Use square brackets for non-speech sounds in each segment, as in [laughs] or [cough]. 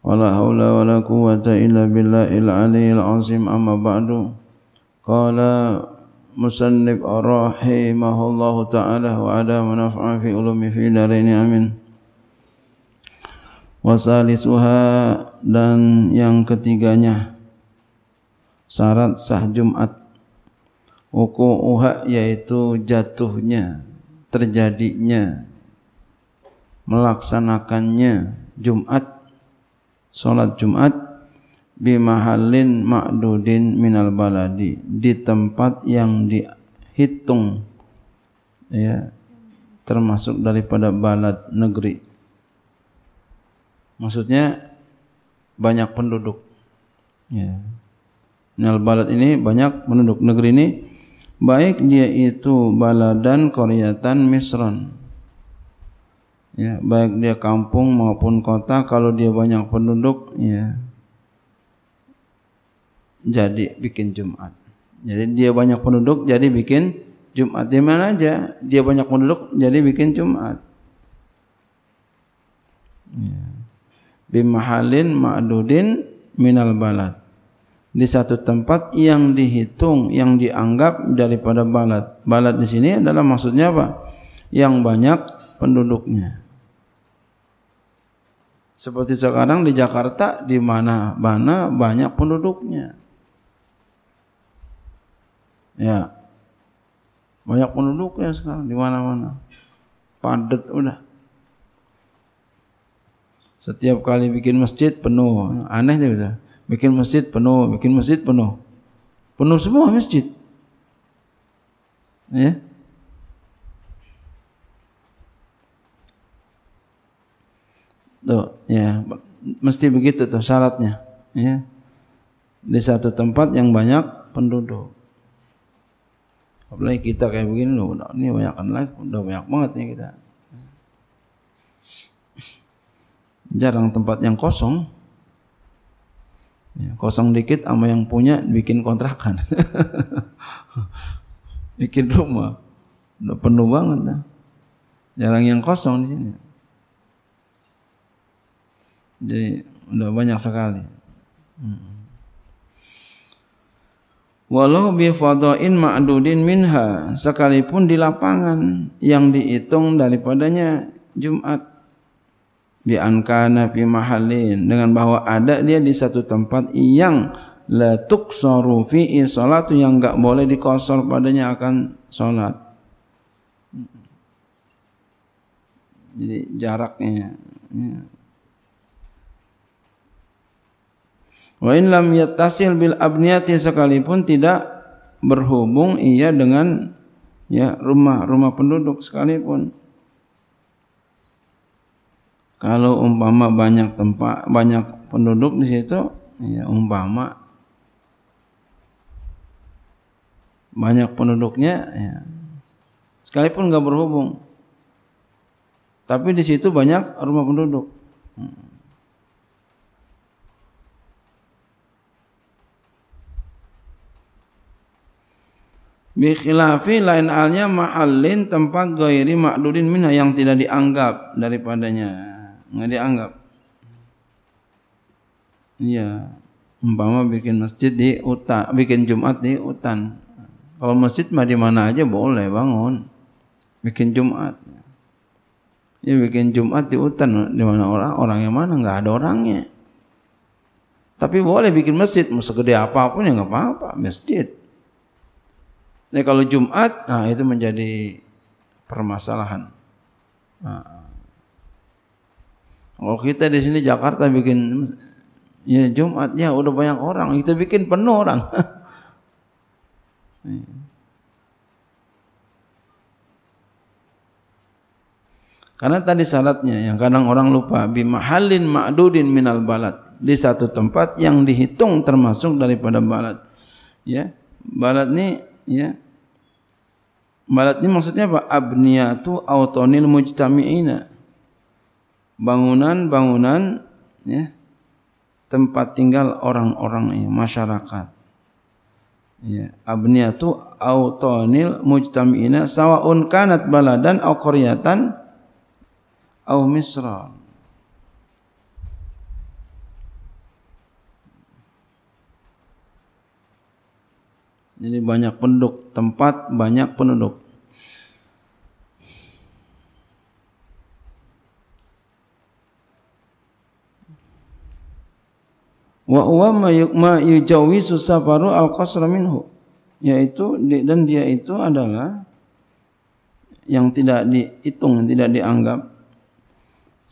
ولا حول ولا قوة إلا بالله العلي العظيم أما بعد قال مصنف رحمه الله تعالى وعلى ونفع في علوم في دارين آمين wasalisuha dan yang ketiganya syarat sah Jumat wuku'uha yaitu jatuhnya terjadinya melaksanakannya Jumat salat Jumat bi makdudin min al baladi di tempat yang dihitung ya termasuk daripada balad negeri maksudnya banyak penduduk ya al balad ini banyak penduduk negeri ini baik dia itu baladan koriatan misron ya baik dia kampung maupun kota kalau dia banyak penduduk ya jadi bikin Jumat jadi dia banyak penduduk jadi bikin Jumat di mana aja dia banyak penduduk jadi bikin Jumat ya. bimahalin ma'dudin minal balad di satu tempat yang dihitung yang dianggap daripada balad balad di sini adalah maksudnya apa yang banyak penduduknya. Seperti sekarang di Jakarta di mana-mana banyak penduduknya. Ya. Banyak penduduknya sekarang di mana-mana. Padat udah. Setiap kali bikin masjid penuh. Aneh juga. Bikin masjid penuh, bikin masjid penuh. Penuh semua masjid. Ya. Tuh, ya. Mesti begitu tuh syaratnya, ya. Di satu tempat yang banyak penduduk. Apalagi kita kayak begini loh, ini banyak kan lagi, udah banyak banget nih kita. Jarang tempat yang kosong. Ya, kosong dikit sama yang punya bikin kontrakan. [laughs] bikin rumah. Udah penuh banget dah. Jarang yang kosong di sini. Jadi udah banyak sekali. Walau bi fadain ma'dudin minha sekalipun di lapangan yang dihitung daripadanya Jumat bi ankana fi mahallin dengan bahwa ada dia di satu tempat yang la tuksaru fi salatu yang enggak boleh dikosor padanya akan salat. Jadi jaraknya ya Wa in lam yattasil bil abniyati sekalipun tidak berhubung ia dengan ya rumah-rumah penduduk sekalipun. Kalau umpama banyak tempat banyak penduduk di situ, ya umpama banyak penduduknya, ya, sekalipun nggak berhubung, tapi di situ banyak rumah penduduk. Hmm. bi lain alnya mahalin tempat gairi makdudin minha yang tidak dianggap daripadanya nggak dianggap iya umpama bikin masjid di hutan bikin Jumat di hutan kalau masjid mah di mana aja boleh bangun bikin Jumat ya bikin Jumat di hutan di mana orang orangnya mana nggak ada orangnya tapi boleh bikin masjid mau segede apapun ya nggak apa-apa masjid Nah kalau Jumat, nah itu menjadi permasalahan. Nah. nah. Kalau kita di sini Jakarta bikin ya Jumatnya udah banyak orang, kita bikin penuh orang. [laughs] Karena tadi salatnya yang kadang orang lupa Halin ma'dudin minal balad di satu tempat yang dihitung termasuk daripada balad. Ya, balad ini ya ini maksudnya apa abniyatu autonil mujtami'ina bangunan-bangunan ya tempat tinggal orang-orang ini ya, masyarakat ya abniyatu autonil mujtami'ina sawaun kanat baladan au qaryatan au misran Jadi banyak penduduk, tempat banyak penduduk. Wa huwa ma yujawisu safaru al minhu. Yaitu dan dia itu adalah yang tidak dihitung, yang tidak dianggap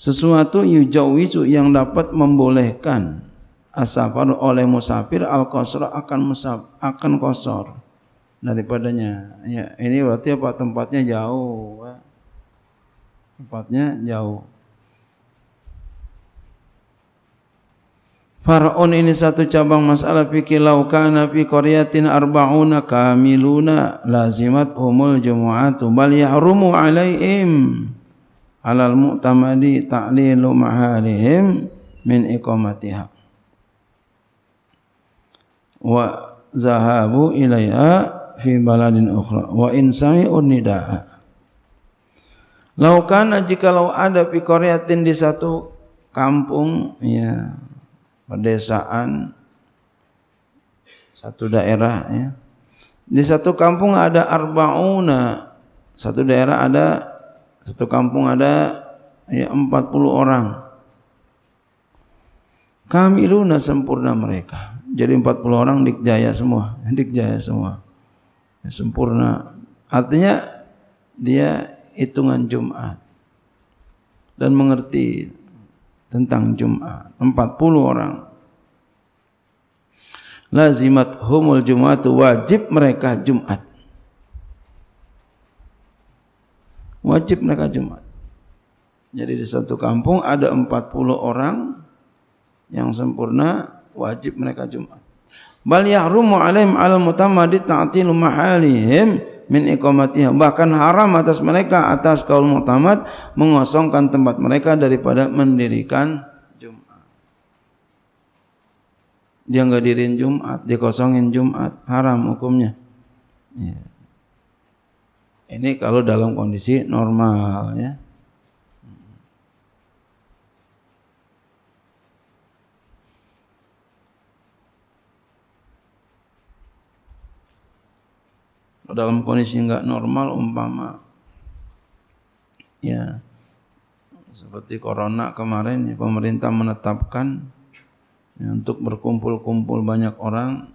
sesuatu yujawisu yang dapat membolehkan asafar oleh musafir al kosor akan musaf akan kosor daripadanya ya ini berarti apa tempatnya jauh ya. tempatnya jauh Far'un ini satu cabang masalah fikih laukana fi qaryatin arba'una kamiluna lazimat umul jumu'atu bal yahrumu alaihim alal mu'tamadi ta'lilu mahalihim min iqamatiha wa zahabu ilaiha fi baladin ukhra wa in sai'un nidaa Laukana jikalau ada pikoriatin di satu kampung ya pedesaan satu daerah ya di satu kampung ada arbauna satu daerah ada satu kampung ada ya 40 orang kamiluna sempurna mereka jadi 40 orang dikjaya semua, [laughs] dikjaya semua. Ya, sempurna. Artinya dia hitungan Jumat dan mengerti tentang Jumat. 40 orang. Lazimat humul Jumat wajib mereka Jumat. Wajib mereka Jumat. Jadi di satu kampung ada 40 orang yang sempurna wajib mereka Jumat. Bal yahrumu alaihim al mutamaddi ta'tilu mahalihim min iqamatihim Bahkan haram atas mereka atas kaum mutamad mengosongkan tempat mereka daripada mendirikan Jumat. Dia enggak dirin Jumat, dikosongin Jumat, haram hukumnya. Iya. Ini kalau dalam kondisi normal ya. dalam kondisi nggak normal umpama ya seperti corona kemarin ya, pemerintah menetapkan ya, untuk berkumpul-kumpul banyak orang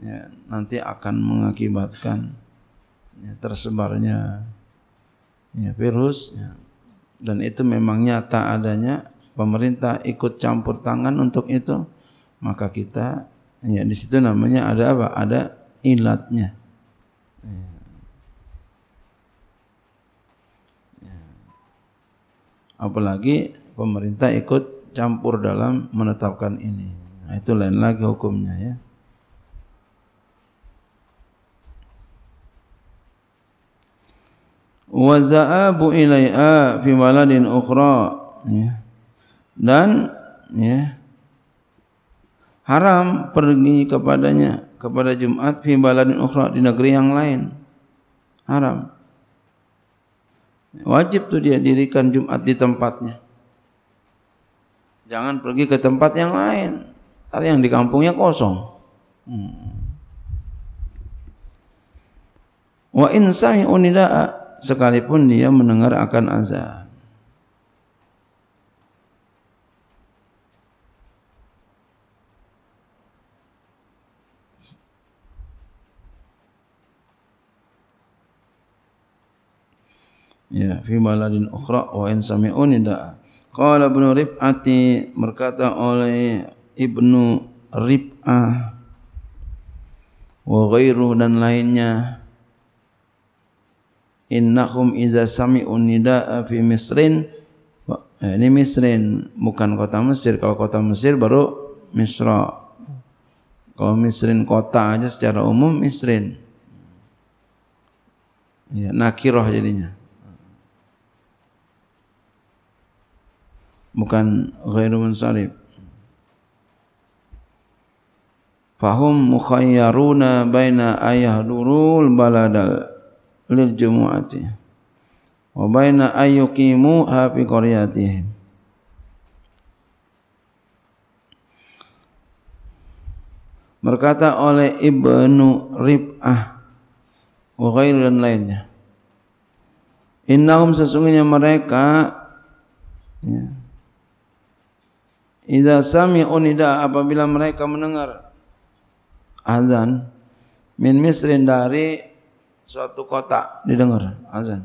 ya, nanti akan mengakibatkan ya, tersebarnya ya, virus ya. dan itu memang nyata adanya pemerintah ikut campur tangan untuk itu maka kita ya di situ namanya ada apa ada ilatnya. Ya. Ya. Apalagi pemerintah ikut campur dalam menetapkan ini. Nah, itu lain lagi hukumnya ya. Wa za'abu ilaiha fi baladin ukhra. Ya. Dan ya haram pergi kepadanya kepada Jumat fi baladin ukhra di negeri yang lain. Haram. Wajib tuh dia dirikan Jumat di tempatnya. Jangan pergi ke tempat yang lain. tadi yang di kampungnya kosong. Hmm. Wa in sami'u nidaa sekalipun dia mendengar akan azan. ya fi maladin ukhra wa in sami'u nida'a qala ibnu rib'ati berkata oleh ibnu rib'ah wa ghairu dan lainnya innahum iza sami'u nida'a fi misrin eh, ini misrin bukan kota Mesir kalau kota Mesir baru misra kalau misrin kota aja secara umum misrin ya nakiroh jadinya bukan ghairu munsarif fahum mukhayyaruna baina ayahdurul baladal lil jumu'ati wa baina ayyukimu habi qaryatihim berkata oleh Ibnu Rib'ah wa dan lainnya innahum sesungguhnya mereka ya, Idza sami'u nida apabila mereka mendengar azan min misrin dari suatu kota didengar azan.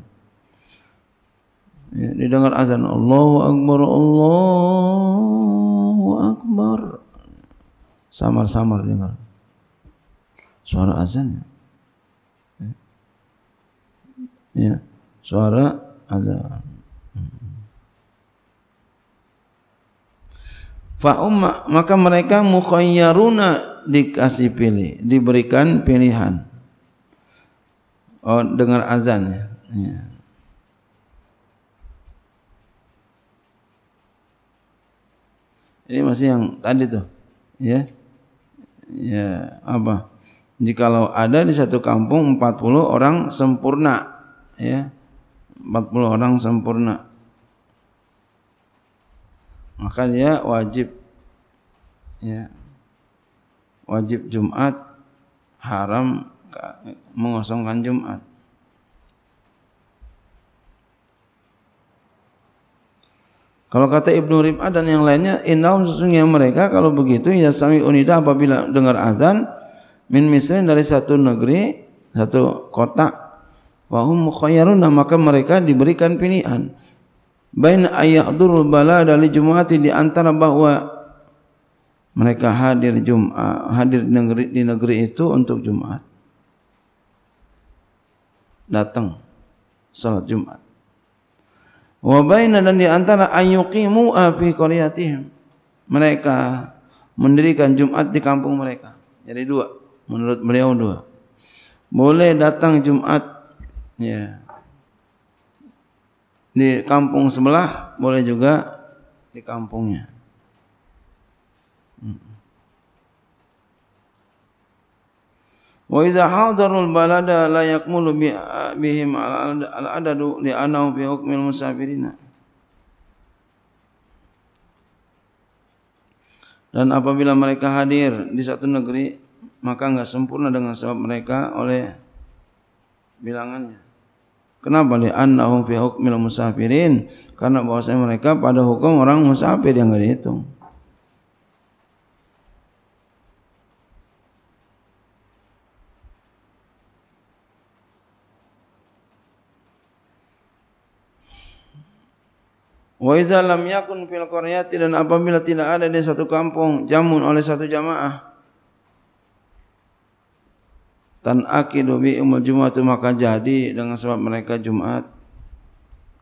Ya, didengar azan Allahu akbar Allahu akbar. Samar-samar dengar. Suara azan. Ya. ya. Suara azan. fa umma maka mereka mukhayyaruna dikasih pilih diberikan pilihan oh dengar azan ya? ya, ini masih yang tadi tuh ya ya apa jikalau ada di satu kampung 40 orang sempurna ya 40 orang sempurna maka dia wajib ya wajib Jumat haram mengosongkan Jumat Kalau kata Ibnu Rib'ah dan yang lainnya, innahum sesungguhnya mereka kalau begitu ya sami unida apabila dengar azan min misrin dari satu negeri, satu kota, wahum mukhayyarun maka mereka diberikan pilihan. bain ayyadurul bala dari jumat di antara bahwa mereka hadir jumat hadir di negeri, di negeri itu untuk jumat datang salat jumat wa baina dan di antara ayukimu api ah, koriatih mereka mendirikan jumat di kampung mereka jadi dua menurut beliau dua boleh datang jumat ya yeah. di kampung sebelah boleh juga di kampungnya. Hmm. Wa idza hadarul balada la yakmulu bihim al adadu li anahu bi hukmil musafirina. Dan apabila mereka hadir di satu negeri, maka enggak sempurna dengan sebab mereka oleh bilangannya. Kenapa? Li'annahum fi hukmil musafirin. Karena bahwasanya mereka pada hukum orang musafir yang enggak dihitung. Wa iza lam yakun fil qaryati dan apabila tidak ada di satu kampung jamun oleh satu jamaah tan akidu bi umul jumat maka jadi dengan sebab mereka jumat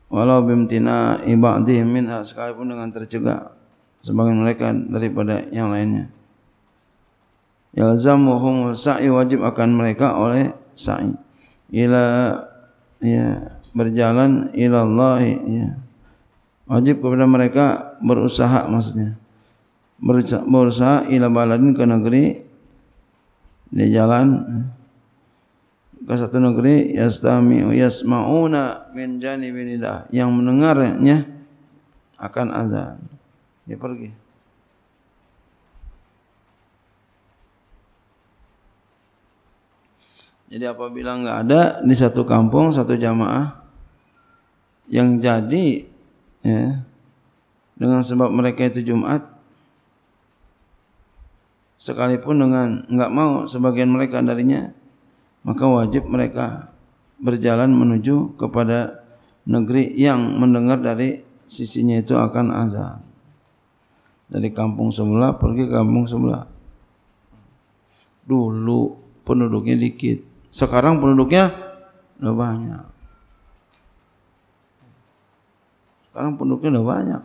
walau bimtina ibadi min sekalipun dengan tercegah sebagian mereka daripada yang lainnya yalzamuhum sa'i wajib akan mereka oleh sa'i ila ya berjalan ila Allah ya wajib kepada mereka berusaha maksudnya berusaha, berusaha ila baladin ke negeri di jalan ya. ke satu negeri yastami yasma'una min janibinillah yang mendengarnya akan azan dia pergi Jadi apabila nggak ada di satu kampung satu jamaah yang jadi ya, dengan sebab mereka itu Jumat sekalipun dengan nggak mau sebagian mereka darinya maka wajib mereka berjalan menuju kepada negeri yang mendengar dari sisinya itu akan azan. Dari kampung sebelah pergi ke kampung sebelah. Dulu penduduknya dikit, sekarang penduduknya udah banyak. Sekarang penduduknya udah banyak.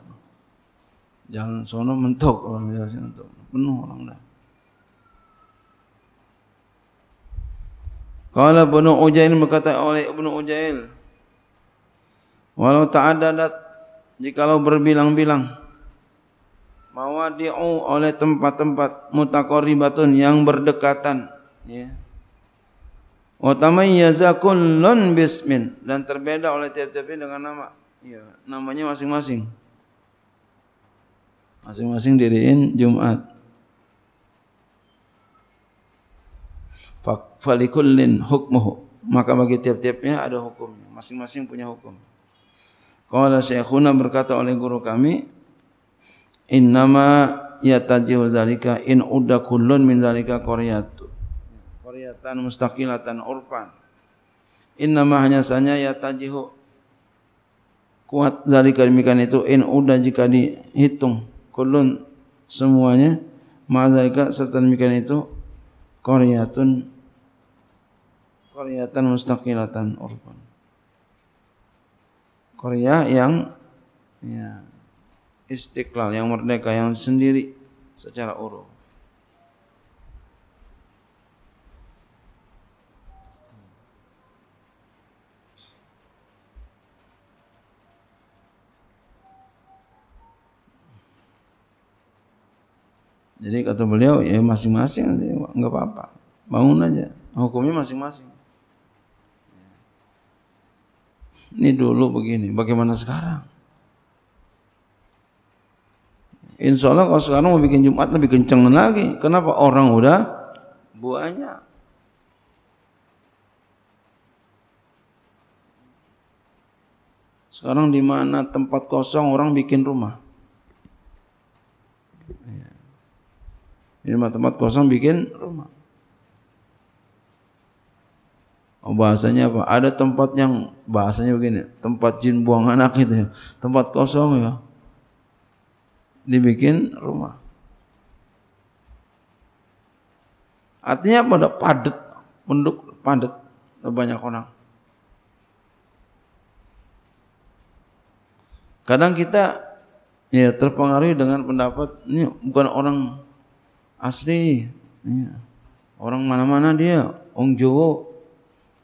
Jalan sono mentok orang jelasin untuk penuh orang dah. Qala Ibnu Ujail berkata oleh Ibnu Ujail Walau tak ada ta'adadat jikalau berbilang-bilang mawadi'u oleh tempat-tempat mutaqarribatun yang berdekatan ya wa tamayyaza kullun bismin dan terbeda oleh tiap tiap dengan nama ya namanya masing-masing masing-masing diriin Jumat falikullin hukmuhu maka bagi tiap-tiapnya ada hukumnya masing-masing punya hukum qala syekhuna berkata oleh guru kami innama yatajihu zalika in udda kullun min zalika qaryatu qaryatan mustaqilatan urfan innama hanya sanya yatajihu kuat zalika demikian itu in udda jika dihitung kullun semuanya ma zalika serta demikian itu qaryatun qaryatan mustaqilatan urban Korea yang ya, istiqlal yang merdeka yang sendiri secara urut Jadi kata beliau ya masing-masing nggak apa-apa, bangun aja. Hukumnya masing-masing. Ini dulu begini, bagaimana sekarang? Insya Allah kalau sekarang mau bikin Jumat lebih kenceng lagi. Kenapa? Orang udah banyak. Sekarang di mana tempat kosong orang bikin rumah. Ya. Ini tempat kosong bikin rumah. Oh, bahasanya apa? Ada tempat yang bahasanya begini, tempat jin buang anak itu ya. Tempat kosong ya. Dibikin rumah. Artinya pada padat, menduk padat banyak orang. Kadang kita ya terpengaruh dengan pendapat ini bukan orang asli. Ya. Orang mana-mana dia, orang Jawa,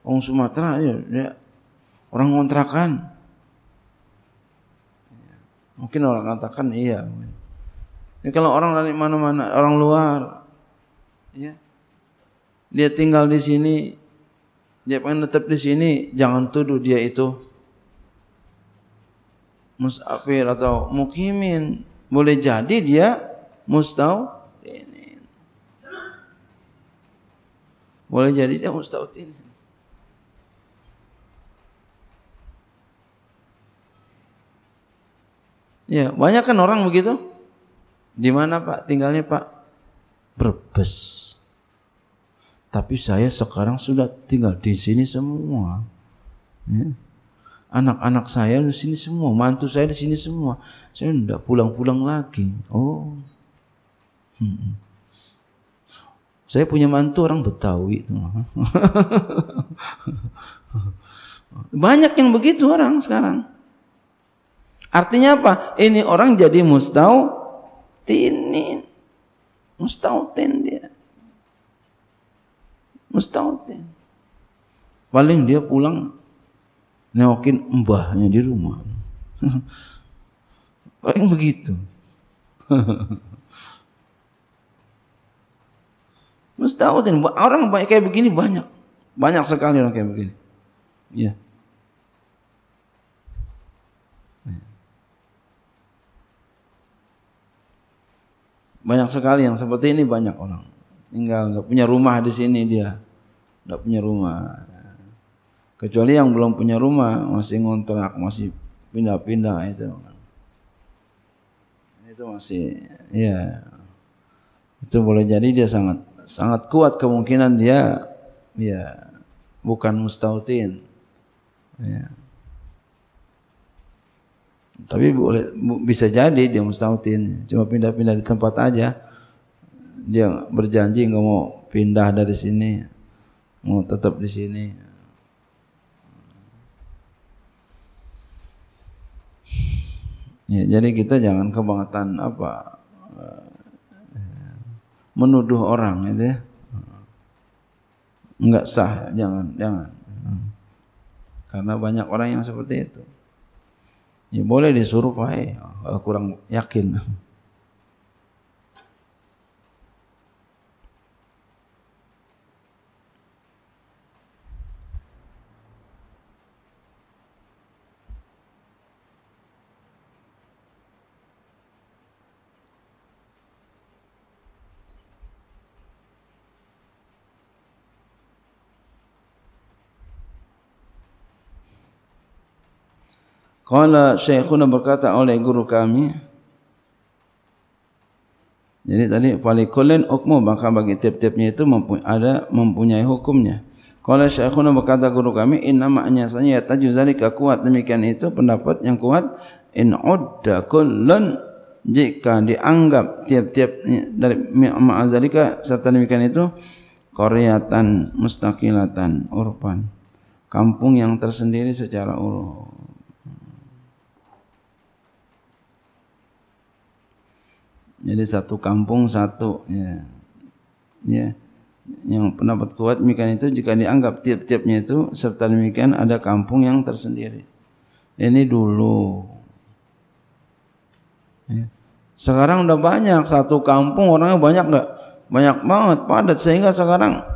orang Sumatera ya dia orang kontrakan. Iya. Mungkin orang katakan iya. Ini kalau orang dari mana-mana, orang luar, ya, dia tinggal di sini, dia pengen tetap di sini, jangan tuduh dia itu musafir atau mukimin. Boleh jadi dia mustau Boleh jadi dia mustautin. Ya, banyak kan orang begitu? Di mana Pak tinggalnya Pak? Brebes. Tapi saya sekarang sudah tinggal di sini semua. Ya. Anak-anak saya di sini semua, mantu saya di sini semua. Saya tidak pulang-pulang lagi. Oh. Hmm. Saya punya mantu orang Betawi. [laughs] Banyak yang begitu orang sekarang. Artinya apa? Ini orang jadi mustautinin. Mustautin dia. Mustautin. Paling dia pulang neokin mbahnya di rumah. [laughs] Paling begitu. [laughs] Mustahudin. Orang banyak kayak begini banyak. Banyak sekali orang kayak begini. Ya. Banyak sekali yang seperti ini banyak orang. Tinggal nggak punya rumah di sini dia. Nggak punya rumah. Kecuali yang belum punya rumah masih ngontrak, masih pindah-pindah itu. Itu masih ya. Itu boleh jadi dia sangat sangat kuat kemungkinan dia ya bukan mustautin. Ya. Tapi boleh bisa jadi dia mustautin, cuma pindah-pindah di tempat aja. Dia berjanji nggak mau pindah dari sini, mau tetap di sini. Ya, jadi kita jangan kebangetan apa eh, menuduh orang itu ya. Enggak sah, jangan, jangan. Hmm. Karena banyak orang yang seperti itu. Ya boleh disuruh eh, kurang yakin. Qala syekhuna berkata oleh guru kami Jadi tadi falikullin ukmu maka bagi tiap-tiapnya itu mempunyai, ada mempunyai hukumnya. Qala syekhuna berkata guru kami in nama sanya yataju zalika kuat demikian itu pendapat yang kuat in udda kullun jika dianggap tiap-tiap dari ma'azalika serta demikian itu koriatan mustaqilatan urban kampung yang tersendiri secara uruf Jadi satu kampung satu ya. Ya. Yang pendapat kuat demikian itu jika dianggap tiap-tiapnya itu serta demikian ada kampung yang tersendiri. Ini dulu. Ya. Sekarang udah banyak satu kampung orangnya banyak nggak? Banyak banget padat sehingga sekarang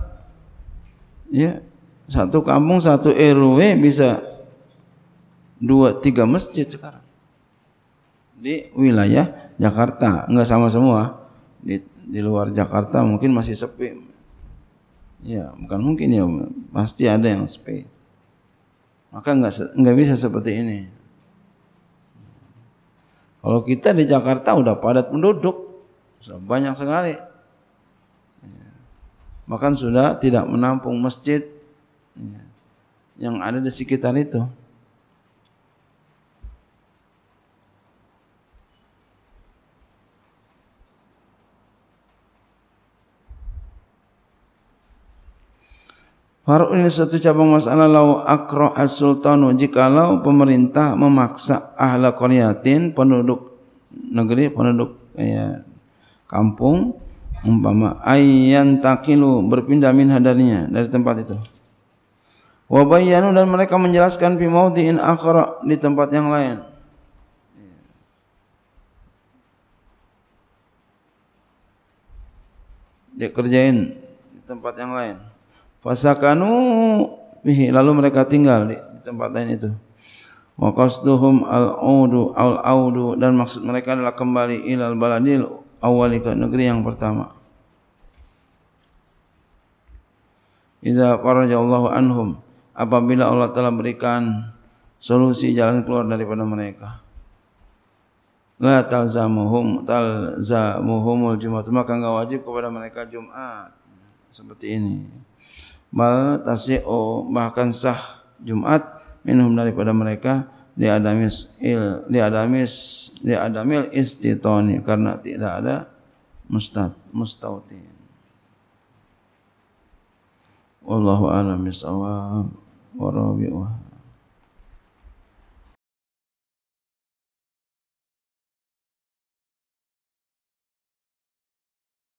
ya satu kampung satu RW bisa dua tiga masjid sekarang di wilayah Jakarta nggak sama semua di, di luar Jakarta mungkin masih sepi ya bukan mungkin ya pasti ada yang sepi maka nggak nggak bisa seperti ini kalau kita di Jakarta udah padat penduduk banyak sekali ya. bahkan sudah tidak menampung masjid ya. yang ada di sekitar itu Farun ini satu cabang masalah lau akro as-sultanu jikalau pemerintah memaksa ahla qaryatin penduduk negeri penduduk ya, kampung umpama ayyan takilu berpindah min hadarinya dari tempat itu. Wa dan mereka menjelaskan fi maudhi'in di tempat yang lain. Dia kerjain di tempat yang lain. Fasakanu bihi lalu mereka tinggal di, tempat lain itu. Wa qasduhum al-audu al-audu dan maksud mereka adalah kembali ilal baladil awali ke negeri yang pertama. Iza faraja Allah anhum apabila Allah telah berikan solusi jalan keluar daripada mereka. La talzamuhum talzamuhumul jumat maka enggak wajib kepada mereka Jumat seperti ini mal tasi'u bahkan sah Jumat minhum daripada mereka Adamis il Adamis liadamis Adamil istitoni karena tidak ada mustat mustautin wallahu a'lam bisawab wa rabi'uha